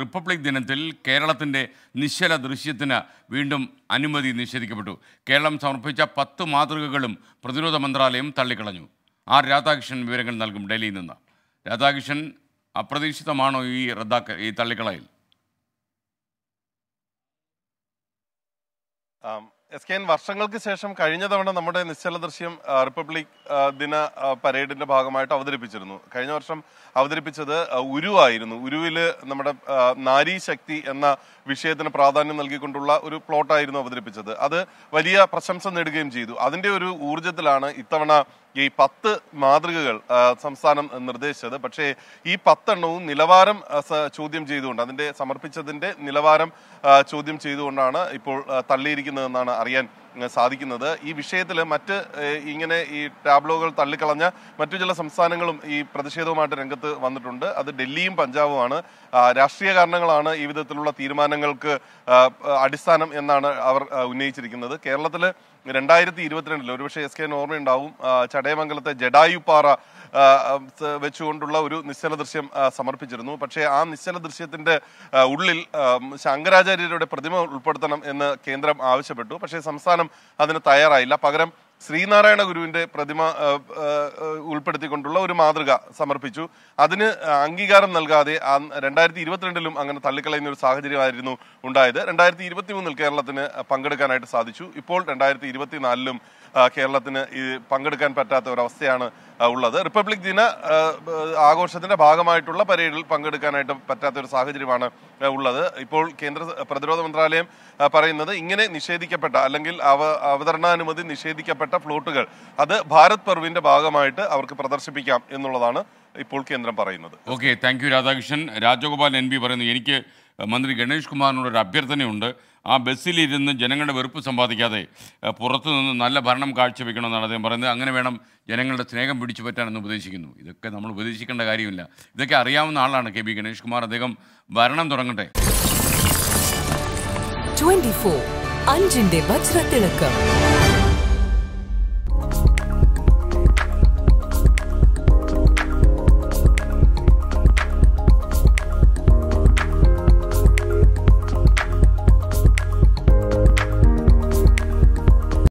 republic ദിനത്തിൽ കേരളത്തിൻ്റെ നിശ്ചല ദൃശ്യത്തിന് വീണ്ടും അനുമതി നിഷേധിക്കപ്പെട്ടു കേരളം സമർപ്പിച്ച പത്ത് മാതൃകകളും പ്രതിരോധ മന്ത്രാലയം തള്ളിക്കളഞ്ഞു ആർ രാധാകൃഷ്ണൻ വിവരങ്ങൾ നൽകും ഡൽഹിയിൽ നിന്ന് രാധാകൃഷ്ണൻ അപ്രതീക്ഷിതമാണോ ഈ റദ്ദാക്ക ഈ തള്ളിക്കളയിൽ എസ് കെ എൻ വർഷങ്ങൾക്ക് ശേഷം കഴിഞ്ഞ തവണ നമ്മുടെ നിശ്ചല ദൃശ്യം റിപ്പബ്ലിക് ദിന പരേഡിന്റെ ഭാഗമായിട്ട് അവതരിപ്പിച്ചിരുന്നു കഴിഞ്ഞ വർഷം അവതരിപ്പിച്ചത് ഉരുവായിരുന്നു ഉരുവില് നമ്മുടെ നാരീ ശക്തി എന്ന വിഷയത്തിന് പ്രാധാന്യം നൽകിക്കൊണ്ടുള്ള ഒരു പ്ലോട്ടായിരുന്നു അവതരിപ്പിച്ചത് അത് വലിയ പ്രശംസ നേടുകയും ചെയ്തു അതിന്റെ ഒരു ഊർജത്തിലാണ് ഇത്തവണ ഈ പത്ത് മാതൃകകൾ സംസ്ഥാനം നിർദ്ദേശിച്ചത് പക്ഷേ ഈ പത്തെണ്ണവും നിലവാരം ചോദ്യം ചെയ്തുകൊണ്ട് അതിന്റെ സമർപ്പിച്ചതിന്റെ നിലവാരം ചോദ്യം ചെയ്തുകൊണ്ടാണ് ഇപ്പോൾ തള്ളിയിരിക്കുന്നതെന്നാണ് അറിയാൻ സാധിക്കുന്നത് ഈ വിഷയത്തിൽ മറ്റ് ഇങ്ങനെ ഈ ടാബ്ലോകൾ തള്ളിക്കളഞ്ഞ മറ്റു ചില സംസ്ഥാനങ്ങളും ഈ പ്രതിഷേധവുമായിട്ട് രംഗത്ത് വന്നിട്ടുണ്ട് അത് ഡൽഹിയും പഞ്ചാബുമാണ് രാഷ്ട്രീയ കാരണങ്ങളാണ് ഈ വിധത്തിലുള്ള തീരുമാനങ്ങൾക്ക് അടിസ്ഥാനം എന്നാണ് അവർ ഉന്നയിച്ചിരിക്കുന്നത് കേരളത്തിൽ രണ്ടായിരത്തി ഇരുപത്തിരണ്ടിൽ ഒരുപക്ഷെ എസ് കെ ഓർമ്മയുണ്ടാവും ചടയമംഗലത്തെ ജഡായുപ്പാറ വെച്ചുകൊണ്ടുള്ള ഒരു നിശ്ചല ദൃശ്യം സമർപ്പിച്ചിരുന്നു പക്ഷേ ആ നിശ്ചല ദൃശ്യത്തിന്റെ ഉള്ളിൽ ശങ്കരാചാര്യരുടെ പ്രതിമ ഉൾപ്പെടുത്തണം എന്ന് കേന്ദ്രം ആവശ്യപ്പെട്ടു പക്ഷേ സംസ്ഥാനം അതിന് തയ്യാറായില്ല പകരം ശ്രീനാരായണ ഗുരുവിന്റെ പ്രതിമ ഉൾപ്പെടുത്തിക്കൊണ്ടുള്ള ഒരു മാതൃക സമർപ്പിച്ചു അതിന് അംഗീകാരം നൽകാതെ രണ്ടായിരത്തി ഇരുപത്തിരണ്ടിലും അങ്ങനെ തള്ളിക്കളയുന്ന ഒരു സാഹചര്യമായിരുന്നു ഉണ്ടായത് രണ്ടായിരത്തി ഇരുപത്തി മൂന്നിൽ കേരളത്തിന് പങ്കെടുക്കാനായിട്ട് സാധിച്ചു ഇപ്പോൾ രണ്ടായിരത്തി ഇരുപത്തിനാലിലും കേരളത്തിന് പങ്കെടുക്കാൻ പറ്റാത്ത ഒരവസ്ഥയാണ് ഉള്ളത് റിപ്പബ്ലിക് ദിന ആഘോഷത്തിന്റെ ഭാഗമായിട്ടുള്ള പരേഡിൽ പങ്കെടുക്കാനായിട്ട് പറ്റാത്ത ഒരു സാഹചര്യമാണ് ഉള്ളത് ഇപ്പോൾ കേന്ദ്ര പ്രതിരോധ മന്ത്രാലയം പറയുന്നത് ഇങ്ങനെ നിഷേധിക്കപ്പെട്ട അല്ലെങ്കിൽ അവ അവതരണാനുമതി നിഷേധിക്കപ്പെട്ട ഫ്ലോട്ടുകൾ അത് ഭാരത് പർവിന്റെ ഭാഗമായിട്ട് അവർക്ക് പ്രദർശിപ്പിക്കാം എന്നുള്ളതാണ് ഇപ്പോൾ കേന്ദ്രം പറയുന്നത് okay thank you Radhakrishnan Rajagopal N പറയുന്നു എനിക്ക് മന്ത്രി ഗണേഷ് കുമാറിനോട് ഒരു അഭ്യർത്ഥനയുണ്ട് ആ ബസ്സിലിരുന്ന് ജനങ്ങളുടെ വെറുപ്പ് സമ്പാദിക്കാതെ പുറത്തുനിന്ന് നല്ല ഭരണം കാഴ്ചവെക്കണമെന്നാണ് അദ്ദേഹം പറയുന്നത് അങ്ങനെ വേണം ജനങ്ങളുടെ സ്നേഹം പിടിച്ചു പറ്റാനെന്ന് ഉപദേശിക്കുന്നു ഇതൊക്കെ നമ്മൾ ഉപദേശിക്കേണ്ട കാര്യമില്ല ഇതൊക്കെ അറിയാവുന്ന ആളാണ് കെ ബി ഗണേഷ് കുമാർ അദ്ദേഹം ഭരണം തുടങ്ങട്ടെ അഞ്ചിന്റെ വജ്രത്തിളക്കം